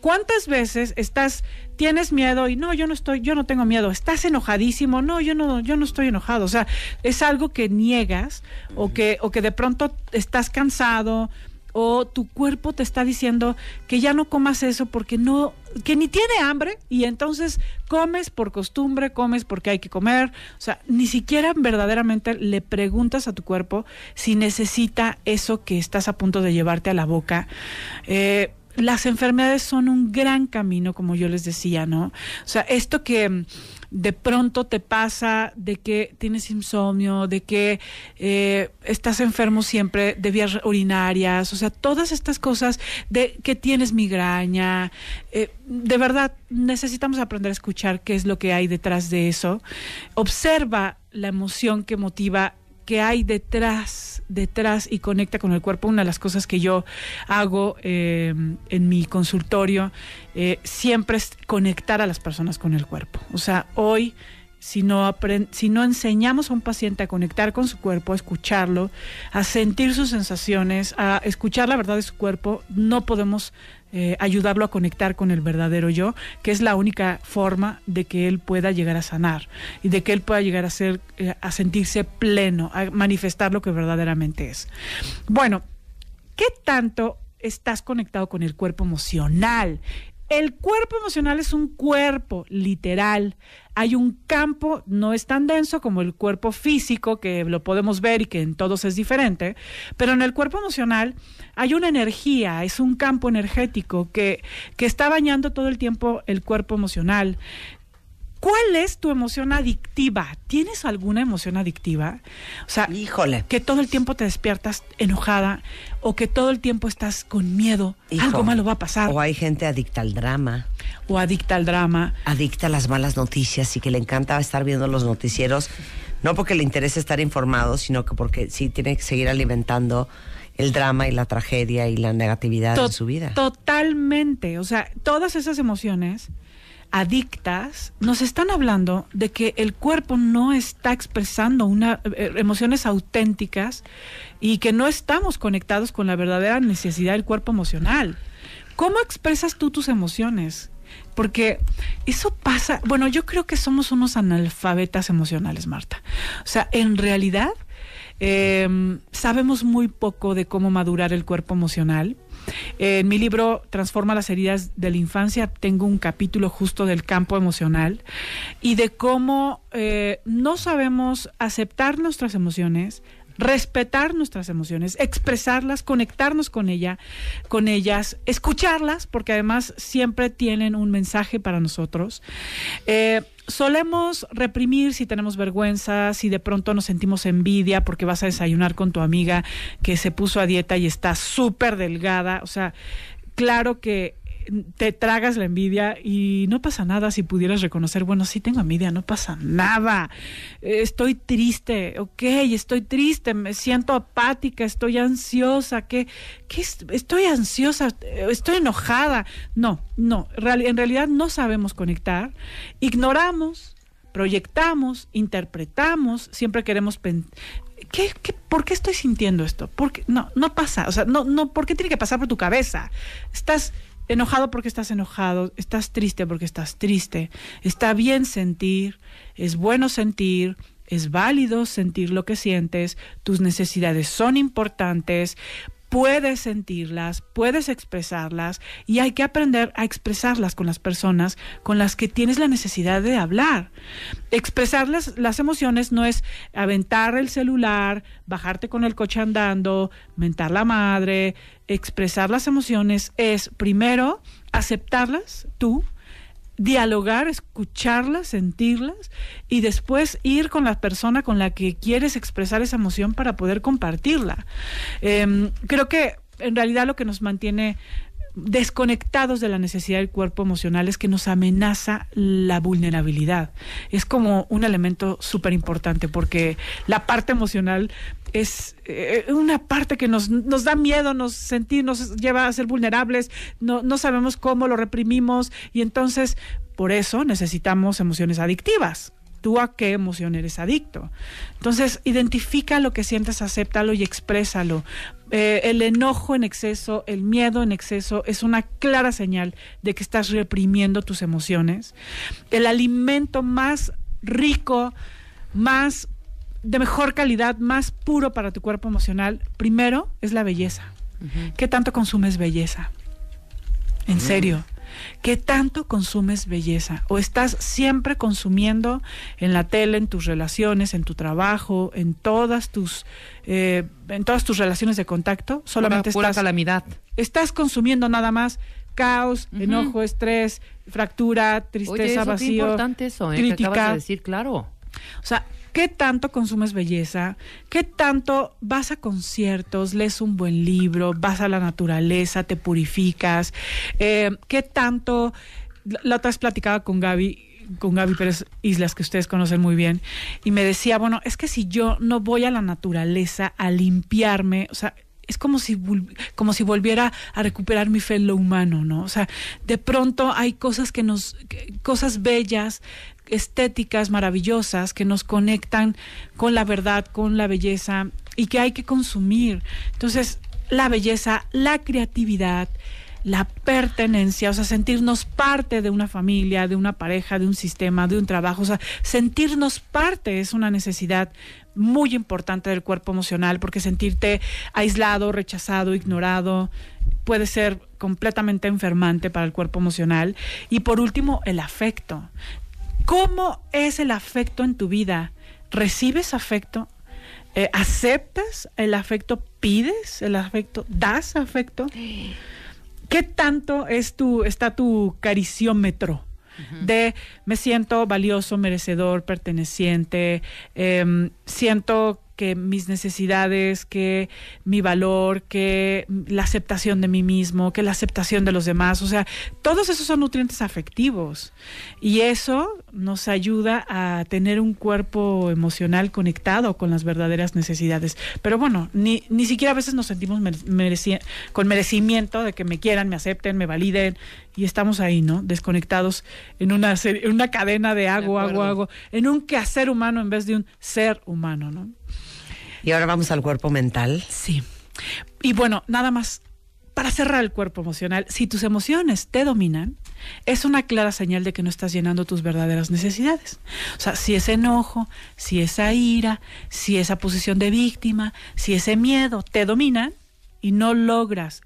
¿Cuántas veces estás tienes miedo y no, yo no estoy, yo no tengo miedo, estás enojadísimo, no, yo no, yo no estoy enojado, o sea, es algo que niegas o que, o que de pronto estás cansado o tu cuerpo te está diciendo que ya no comas eso porque no, que ni tiene hambre y entonces comes por costumbre, comes porque hay que comer, o sea, ni siquiera verdaderamente le preguntas a tu cuerpo si necesita eso que estás a punto de llevarte a la boca. Eh, las enfermedades son un gran camino, como yo les decía, ¿no? O sea, esto que mm, de pronto te pasa, de que tienes insomnio, de que eh, estás enfermo siempre de vías urinarias, o sea, todas estas cosas, de que tienes migraña, eh, de verdad necesitamos aprender a escuchar qué es lo que hay detrás de eso. Observa la emoción que motiva que hay detrás, detrás y conecta con el cuerpo. Una de las cosas que yo hago eh, en mi consultorio eh, siempre es conectar a las personas con el cuerpo. O sea, hoy si no, si no enseñamos a un paciente a conectar con su cuerpo, a escucharlo, a sentir sus sensaciones, a escuchar la verdad de su cuerpo, no podemos eh, ayudarlo a conectar con el verdadero yo, que es la única forma de que él pueda llegar a sanar y de que él pueda llegar a ser, eh, a sentirse pleno, a manifestar lo que verdaderamente es. Bueno, ¿qué tanto estás conectado con el cuerpo emocional? El cuerpo emocional es un cuerpo literal. Hay un campo, no es tan denso como el cuerpo físico, que lo podemos ver y que en todos es diferente, pero en el cuerpo emocional hay una energía, es un campo energético que, que está bañando todo el tiempo el cuerpo emocional. ¿Cuál es tu emoción adictiva? ¿Tienes alguna emoción adictiva? O sea, Que todo el tiempo te despiertas enojada o que todo el tiempo estás con miedo. Algo malo va a pasar. O hay gente adicta al drama. O adicta al drama. Adicta a las malas noticias y que le encanta estar viendo los noticieros. No porque le interese estar informado, sino que porque sí tiene que seguir alimentando el drama y la tragedia y la negatividad de su vida. Totalmente. O sea, todas esas emociones adictas, nos están hablando de que el cuerpo no está expresando una, eh, emociones auténticas y que no estamos conectados con la verdadera necesidad del cuerpo emocional. ¿Cómo expresas tú tus emociones? Porque eso pasa, bueno, yo creo que somos unos analfabetas emocionales, Marta. O sea, en realidad em, sabemos muy poco de cómo madurar el cuerpo emocional en mi libro Transforma las heridas de la infancia tengo un capítulo justo del campo emocional y de cómo eh, no sabemos aceptar nuestras emociones, respetar nuestras emociones, expresarlas, conectarnos con ella, con ellas, escucharlas, porque además siempre tienen un mensaje para nosotros. Eh, solemos reprimir si tenemos vergüenza, si de pronto nos sentimos envidia porque vas a desayunar con tu amiga que se puso a dieta y está súper delgada. O sea, claro que te tragas la envidia y no pasa nada si pudieras reconocer, bueno, sí tengo envidia, no pasa nada, estoy triste, ok, estoy triste, me siento apática, estoy ansiosa, ¿qué? estoy ansiosa, estoy enojada. No, no, en realidad no sabemos conectar, ignoramos, proyectamos, interpretamos, siempre queremos ¿Qué, qué, por qué estoy sintiendo esto? no, no pasa, o sea, no, no, ¿por qué tiene que pasar por tu cabeza? Estás enojado porque estás enojado, estás triste porque estás triste. Está bien sentir, es bueno sentir, es válido sentir lo que sientes, tus necesidades son importantes, puedes sentirlas, puedes expresarlas y hay que aprender a expresarlas con las personas con las que tienes la necesidad de hablar. Expresar las emociones no es aventar el celular, bajarte con el coche andando, mentar la madre. Expresar las emociones es primero aceptarlas tú dialogar, escucharlas, sentirlas y después ir con la persona con la que quieres expresar esa emoción para poder compartirla. Em, creo que en realidad lo que nos mantiene desconectados de la necesidad del cuerpo emocional es que nos amenaza la vulnerabilidad. Es como un elemento súper importante porque la parte emocional es eh, una parte que nos, nos da miedo, nos sentir, nos lleva a ser vulnerables, no, no sabemos cómo, lo reprimimos y entonces por eso necesitamos emociones adictivas. ¿Tú a qué emoción eres adicto? Entonces, identifica lo que sientes, acéptalo y exprésalo. Eh, el enojo en exceso, el miedo en exceso, es una clara señal de que estás reprimiendo tus emociones. El alimento más rico, más de mejor calidad, más puro para tu cuerpo emocional, primero es la belleza. ¿Qué tanto consumes belleza? En mm. serio. ¿Qué tanto consumes belleza? ¿O estás siempre consumiendo en la tele, en tus relaciones, en tu trabajo, en todas tus, eh, en todas tus relaciones de contacto? Solamente pura estás, calamidad. Estás consumiendo nada más caos, enojo, estrés, fractura, tristeza, Oye, eso vacío, importante eso, ¿eh? crítica. decir, claro. O sea, ¿qué tanto consumes belleza? ¿Qué tanto vas a conciertos, lees un buen libro, vas a la naturaleza, te purificas? Eh, ¿Qué tanto... La otra vez platicaba con Gaby con Gaby Pérez Islas, que ustedes conocen muy bien, y me decía, bueno, es que si yo no voy a la naturaleza a limpiarme, o sea, es como si, como si volviera a recuperar mi fe en lo humano, ¿no? O sea, de pronto hay cosas que nos, cosas bellas, estéticas, maravillosas, que nos conectan con la verdad, con la belleza y que hay que consumir. Entonces, la belleza, la creatividad, la pertenencia, o sea, sentirnos parte de una familia, de una pareja, de un sistema, de un trabajo, o sea, sentirnos parte es una necesidad muy importante del cuerpo emocional, porque sentirte aislado, rechazado, ignorado, puede ser completamente enfermante para el cuerpo emocional. Y por último, el afecto. ¿Cómo es el afecto en tu vida? ¿Recibes afecto? Eh, ¿Aceptas el afecto? ¿Pides el afecto? ¿Das afecto? ¿Qué tanto es tu, está tu cariciómetro? de me siento valioso, merecedor, perteneciente, eh, siento que mis necesidades, que mi valor, que la aceptación de mí mismo, que la aceptación de los demás. O sea, todos esos son nutrientes afectivos y eso nos ayuda a tener un cuerpo emocional conectado con las verdaderas necesidades. Pero bueno, ni, ni siquiera a veces nos sentimos con merecimiento de que me quieran, me acepten, me validen y estamos ahí, ¿no? Desconectados en una, en una cadena de hago, hago, hago, en un quehacer humano en vez de un ser humano, ¿no? Y ahora vamos al cuerpo mental. Sí. Y bueno, nada más, para cerrar el cuerpo emocional, si tus emociones te dominan, es una clara señal de que no estás llenando tus verdaderas necesidades. O sea, si ese enojo, si esa ira, si esa posición de víctima, si ese miedo te dominan y no logras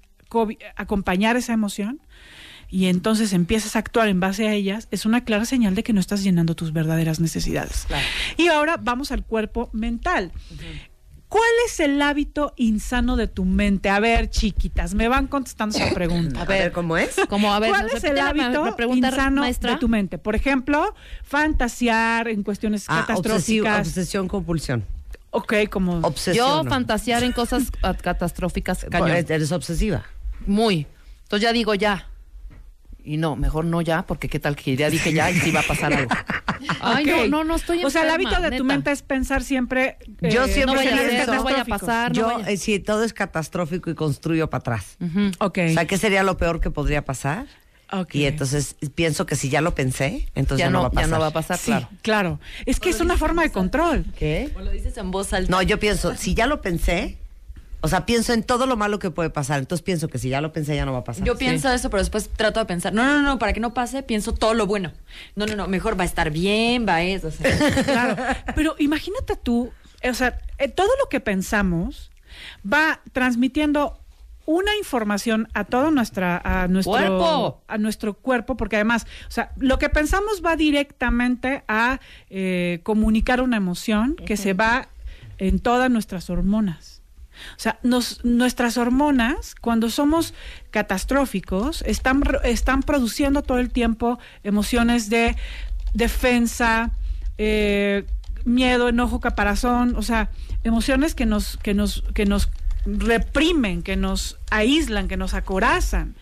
acompañar esa emoción, y entonces empiezas a actuar en base a ellas, es una clara señal de que no estás llenando tus verdaderas necesidades. Y ahora vamos al cuerpo mental. ¿Cuál es el hábito insano de tu mente? A ver, chiquitas, me van contestando esa *laughs* pregunta. a, ver, ¿cómo es? ¿Cuál es el hábito insano de tu mente? Por ejemplo, fantasear en cuestiones ah, catastróficas. obsesión, compulsión. Ok, como... Yo fantasear en cosas *laughs* catastróficas. Eh, cañón. Pues, eres obsesiva. Muy. Entonces ya digo ya. Y no, mejor no ya, porque qué tal que ya dije ya y sí va a pasar algo. *laughs* Ay, no, no, no estoy O sea, el hábito de tu mente es pensar siempre. Eh, yo siempre a a pasar. Yo, eh, si todo es catastrófico y construyo para atrás. O sea, ¿qué sería lo peor que podría pasar? Y entonces pienso que si ya lo pensé, entonces ya, no, va a pasar. no va a pasar, claro. Es que es una forma de control. ¿Qué? O lo dices en voz alta. No, yo pienso, si ya lo pensé, o sea, pienso en todo lo malo que puede pasar. Entonces pienso que si ya lo pensé, ya no va a pasar. Yo pienso eso, pero después trato de pensar, no, no, no, para que no pase, pienso todo lo bueno. No, no, no, mejor va a estar bien, va eso. *laughs* claro. Pero imagínate tú, o sea, eh, todo lo que pensamos va transmitiendo una información a todo nuestra a nuestro cuerpo. a nuestro cuerpo porque además o sea lo que pensamos va directamente a eh, comunicar una emoción que se va en todas nuestras hormonas o sea, nuestras hormonas, cuando somos catastróficos, están, están produciendo todo el tiempo emociones de defensa, eh, miedo, enojo, caparazón, o sea, emociones que nos, que nos, que nos reprimen, que nos aíslan, que nos acorazan.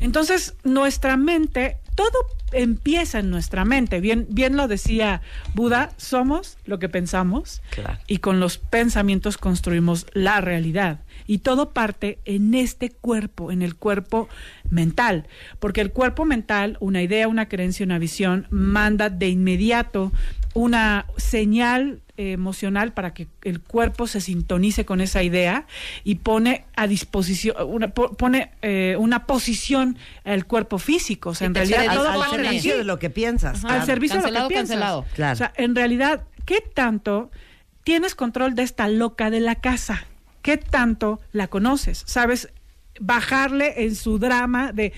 Entonces, nuestra mente todo empieza en nuestra mente. Bien, bien lo decía Buda, somos lo que pensamos y con los pensamientos construimos la realidad. Y todo parte en este cuerpo, en el cuerpo mental, porque el cuerpo mental, una idea, una creencia, una visión, manda de inmediato una señal emocional para que el cuerpo se sintonice con esa idea y pone a disposición pone eh, una posición al cuerpo físico o sea en realidad al, servicio de lo que piensas al servicio de lo que piensas cancelado. Claro. o sea en realidad qué tanto tienes control de esta loca de la casa qué tanto la conoces sabes bajarle en su drama de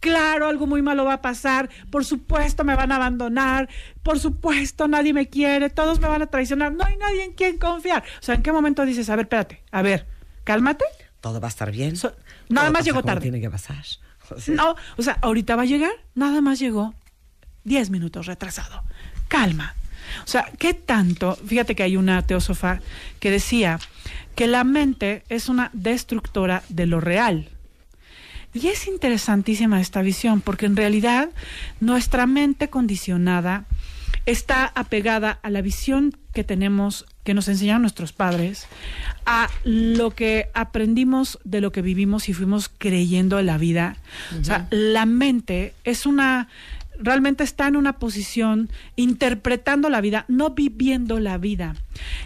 claro, algo muy malo va a pasar, por supuesto me van a abandonar, por supuesto nadie me quiere, todos me van a traicionar, no hay nadie en quien confiar. O sea, ¿en qué momento dices, a ver, espérate, a ver, cálmate? Todo va a estar bien. nada más llegó tarde. Tiene que pasar. *laughs* no, o sea, ahorita va a llegar, nada más llegó 10 minutos retrasado. Calma. O sea, ¿qué tanto? Fíjate que hay una teósofa que decía que la mente es una destructora de lo real y es interesantísima esta visión, porque en realidad nuestra mente condicionada está apegada a la visión que tenemos, que nos enseñaron nuestros padres, a lo que aprendimos de lo que vivimos y fuimos creyendo en la vida. O sea, la mente es una realmente está en una posición interpretando la vida, no viviendo la vida.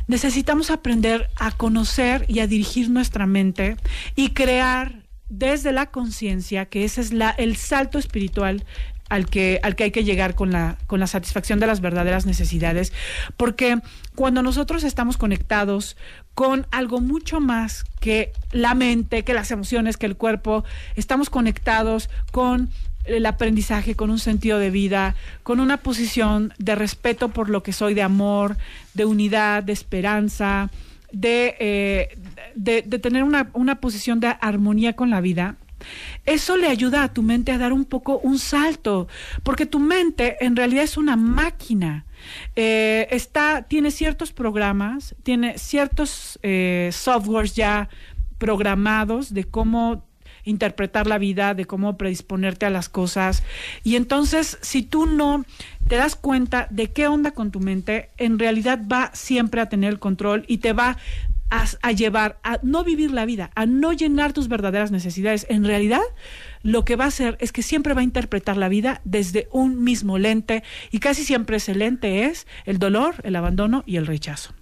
Necesitamos aprender a conocer y a dirigir nuestra mente y crear desde la conciencia, que ese es la, el salto espiritual al que, al que hay que llegar con la, con la satisfacción de las verdaderas necesidades, porque cuando nosotros estamos conectados con algo mucho más que la mente, que las emociones, que el cuerpo, estamos conectados con el aprendizaje, con un sentido de vida, con una posición de respeto por lo que soy, de amor, de unidad, de esperanza, eh, de, tener una, posición de armonía con la vida, eso le ayuda a tu mente a dar un poco un salto, porque tu mente en realidad es una máquina. Eh, está, tiene ciertos programas, tiene ciertos eh, softwares ya programados de cómo interpretar la vida, de cómo predisponerte a las cosas. Y entonces, si tú no te das cuenta de qué onda con tu mente, en realidad va siempre a tener el control y te va a, a, llevar a no vivir la vida, a no llenar tus verdaderas necesidades. En realidad, lo que va a hacer es que siempre va a interpretar la vida desde un mismo lente y casi siempre ese lente es el dolor, el abandono y el rechazo.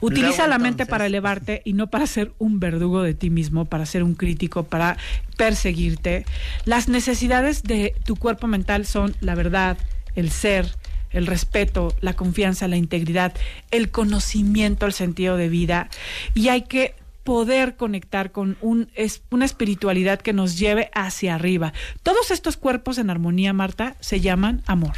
Utiliza la mente para elevarte y no para ser un verdugo de ti mismo, para ser un crítico, para perseguirte. Las necesidades de tu cuerpo mental son la verdad, el ser, el respeto, la confianza, la integridad, el conocimiento, el sentido de vida. Y hay que poder conectar con una espiritualidad que nos lleve hacia arriba. Todos estos cuerpos en armonía, Marta, se llaman amor.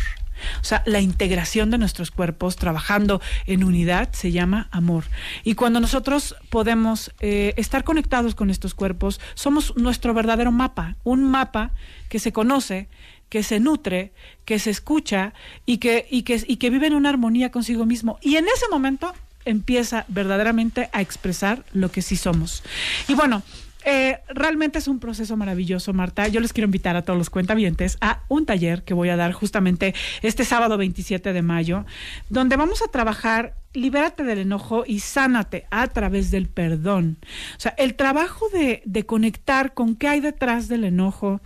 O sea, la integración de nuestros cuerpos trabajando en unidad se llama amor. Y cuando nosotros podemos eh, estar conectados con estos cuerpos, somos nuestro verdadero mapa, un mapa que se conoce, que se nutre, que se escucha y que, y que, y que vive en una armonía consigo mismo. Y en ese momento empieza verdaderamente a expresar lo que sí somos. Y bueno, eh, realmente es un proceso maravilloso, Marta. Yo les quiero invitar a todos los cuentavientes a un taller que voy a dar justamente este sábado 27 de mayo, donde vamos a trabajar libérate del enojo y sánate a través del perdón. O sea, el trabajo de, de conectar con qué hay detrás del enojo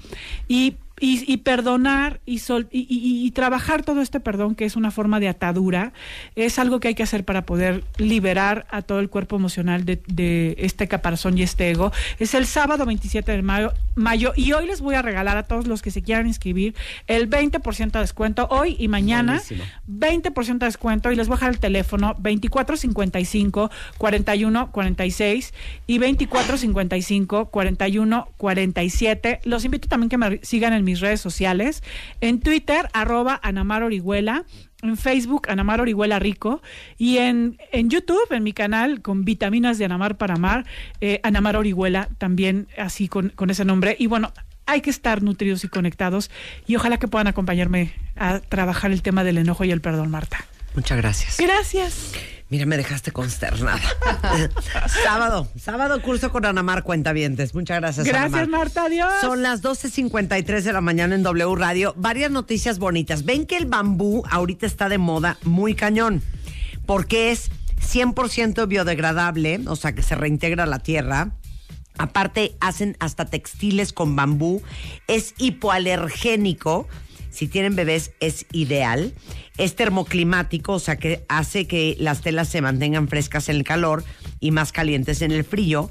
y y, perdonar y, sol, y, trabajar todo este perdón, que es una forma de atadura, es algo que hay que hacer para poder liberar a todo el cuerpo emocional de, este caparazón y este ego. Es el sábado 27 de mayo, mayo, y hoy les voy a regalar a todos los que se quieran inscribir el 20% de descuento hoy y mañana. 20% de descuento y les voy a dejar el teléfono 2455 4146 y 2455 4147 Los invito también que me sigan en mi mis redes sociales. En Twitter, arroba Anamar Orihuela. En Facebook, Anamar Orihuela Rico. Y en, en YouTube, en mi canal, con vitaminas de Anamar para Amar, eh, Anamar Orihuela, también así con, con ese nombre. Y bueno, hay que estar nutridos y conectados. Y ojalá que puedan acompañarme a trabajar el tema del enojo y el perdón, Marta. Muchas gracias. Gracias. Mira, me dejaste consternada. *laughs* sábado, sábado curso con Anamar Cuentavientes. Muchas gracias. Gracias, Marta, adiós. Son las 12.53 de la mañana en W Radio. Varias noticias bonitas. Ven que el bambú ahorita está de moda muy cañón, porque es 100% biodegradable, o sea, que se reintegra a la tierra. Aparte, hacen hasta textiles con bambú. Es hipoalergénico si tienen bebés es ideal. Es termoclimático, o sea que hace que las telas se mantengan frescas en el calor y más calientes en el frío.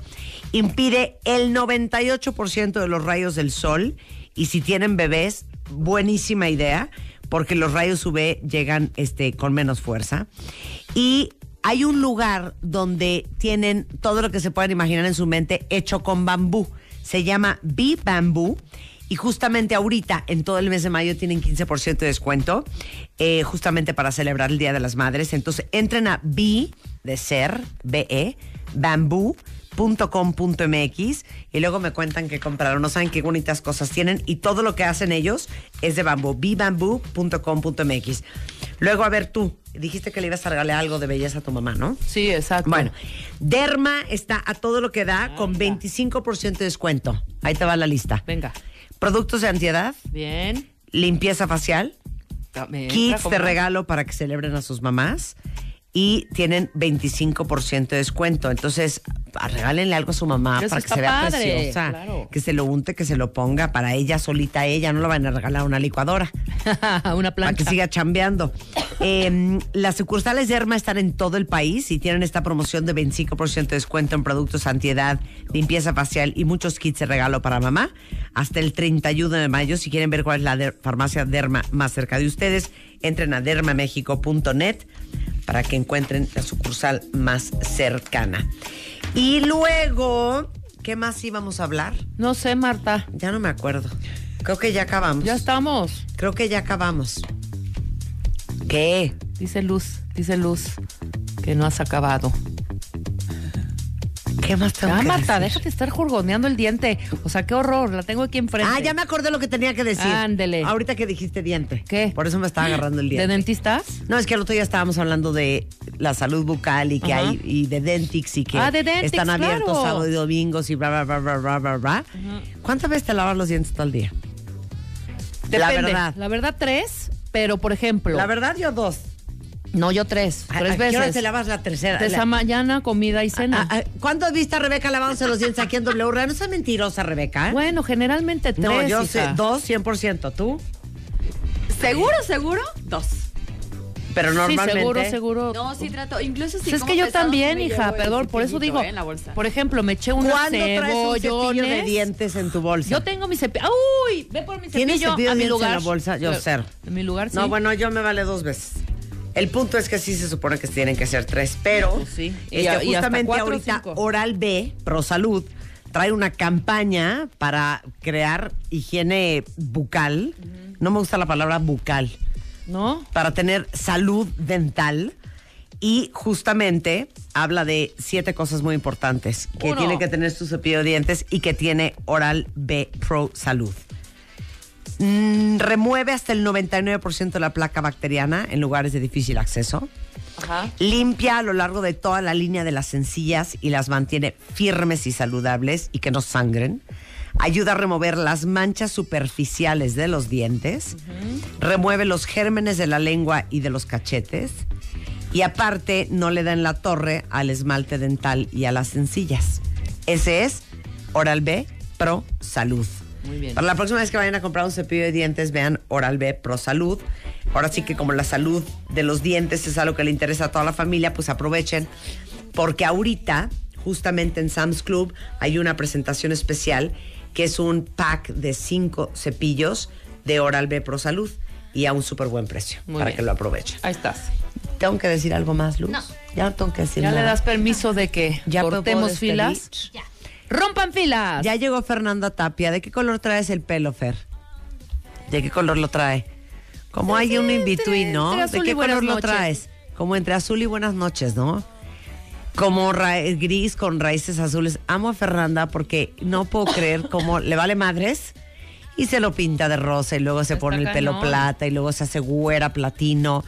Impide el 98% de los rayos del sol y si tienen bebés, buenísima idea porque los rayos UV llegan este, con menos fuerza. Y hay un lugar donde tienen todo lo que se puedan imaginar en su mente hecho con bambú. Se llama Bee Bamboo y justamente ahorita, en todo el mes de mayo, tienen 15% de descuento, eh, justamente para celebrar el Día de las Madres. Entonces, entren a B de ser, BE, bambú. y luego me cuentan que compraron, no saben qué bonitas cosas tienen y todo lo que hacen ellos es de bambú, bibambú.com.mx. Luego, a ver tú, dijiste que le ibas a regalar algo de belleza a tu mamá, ¿no? Sí, exacto. Bueno, Derma está a todo lo que da ah, con 25% de descuento. Ahí te va la lista. Venga. Productos de antiedad. Bien. Limpieza facial. kits de regalo para que celebren a sus mamás. Y tienen 25% de descuento. Entonces, regálenle algo a su mamá para que se vea preciosa, que se lo unte, que se lo ponga para ella solita, ella no lo van a regalar a una licuadora, *laughs* una plancha. Para que siga chambeando. Em, las sucursales Derma están en todo el país y tienen esta promoción de 25% de descuento en productos antiedad, limpieza facial y muchos kits de regalo para mamá hasta el 31 de mayo. Si quieren ver cuál es la farmacia Derma más cerca de ustedes, entren a dermamexico.net para que encuentren la sucursal más cercana. Y luego, ¿qué más íbamos a hablar? No sé, Marta. Ya no me acuerdo. Creo que ya acabamos. Ya estamos. Creo que ya acabamos. ¿Qué? Dice Luz, dice Luz que no has acabado. ¿Qué más te déjate estar jurgoneando el diente. O sea, qué horror, la tengo aquí enfrente. Ah, ya me acordé lo que tenía que decir. Ándele. Ahorita que dijiste diente. ¿Qué? Por eso me estaba agarrando el diente. ¿De dentistas? No, es que el otro día estábamos hablando de la salud bucal y que hay, y de dentix y que ah, están abiertos sábado y domingos y bla, bla, bla, bla, bla, bla, bla. ¿Cuántas veces te lavas los dientes todo el día? Depende. La verdad. La verdad, tres, pero por ejemplo. La verdad, yo dos. No, yo tres. Tres veces. ¿A qué hora te lavas la tercera? Esa mañana, comida y ah, cena. ¿A, ah, ah, ¿Cuánto has visto a Rebeca lavándose los dientes aquí en W No seas mentirosa, Rebeca. ¿eh? Bueno, generalmente tres. No, yo sé, dos, 100%. ¿Tú? ¿Seguro, seguro? Dos. Pero normalmente. Sí, seguro, seguro. No, sí trato. Incluso si. es que yo también, hija, perdón, por eso digo. ¿eh? En la bolsa. Por ejemplo, me eché unos cebollones. de dientes en tu bolsa? Yo tengo mi cepillo. ¡Uy! Ve por mi cepillo. ¿Tienes cepillo a mi lugar? en la bolsa? Yo, ser En mi lugar, sí. No, bueno, yo me vale dos veces. El punto es que sí se supone que tienen que ser tres, pero sí. Pues justamente ahorita Oral B, Pro Salud trae una campaña para crear higiene bucal. No me gusta la palabra bucal. ¿No? Para tener salud dental. Y justamente habla de siete cosas muy importantes que tiene que tener su cepillo de dientes y que tiene Oral B Pro Salud. Mm, remueve hasta el 99% de la placa bacteriana en lugares de difícil acceso. Limpia a lo largo de toda la línea de las sencillas y las mantiene firmes y saludables y que no sangren. Ayuda a remover las manchas superficiales de los dientes. Remueve los gérmenes de la lengua y de los cachetes. Y aparte, no le da en la torre al esmalte dental y a las sencillas. Ese es Oral B Pro Salud. Muy bien. Para la próxima vez que vayan a comprar un cepillo de dientes, vean Oral B Pro Salud. Ahora sí que como la salud de los dientes es algo que le interesa a toda la familia, pues aprovechen. Porque ahorita, justamente en Sam's Club, hay una presentación especial que es un pack de cinco cepillos de Oral B Pro Salud y a un súper buen precio para que lo aprovechen. Ahí estás. ¿Tengo que decir algo más, Luz? No. Ya no tengo que decir ¿Ya le das permiso de que ya cortemos filas? ¡Rompan filas! Ya llegó Fernanda Tapia. ¿De qué color traes el pelo, Fer? ¿De qué color lo trae? Como hay un in-between, ¿no? ¿De qué color lo traes? Como entre azul y buenas noches, ¿no? Como gris con raíces azules. Amo a Fernanda porque no puedo creer cómo le vale madres y se lo pinta de rosa y luego se pone el pelo plata y luego se hace güera platino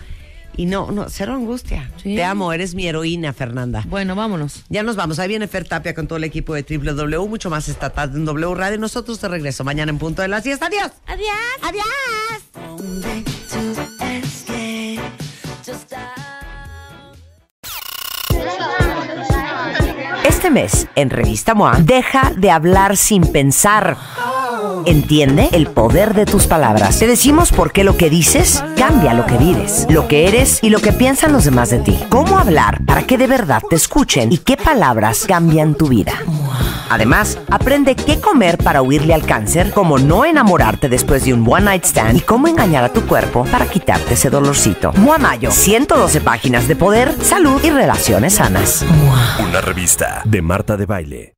y no, no, cero angustia. Te amo, eres mi heroína, Fernanda. Bueno, vámonos. Ya nos vamos. Ahí viene Fer Tapia con todo el equipo de WW, mucho más estatal en W Radio. Nosotros te regreso mañana en punto de las 10. Adiós. Adiós. Adiós. Este mes, en Revista MOA, deja de hablar sin pensar. Entiende el poder de tus palabras. Te decimos por qué lo que dices cambia lo que vives, lo que eres y lo que piensan los demás de ti. Cómo hablar para que de verdad te escuchen y qué palabras cambian tu vida. Además, aprende qué comer para huirle al cáncer, cómo no enamorarte después de un one night stand y cómo engañar a tu cuerpo para quitarte ese dolorcito. MOA Mayo, 112 páginas de poder, salud y relaciones sanas. Una revista de Marta de Baile.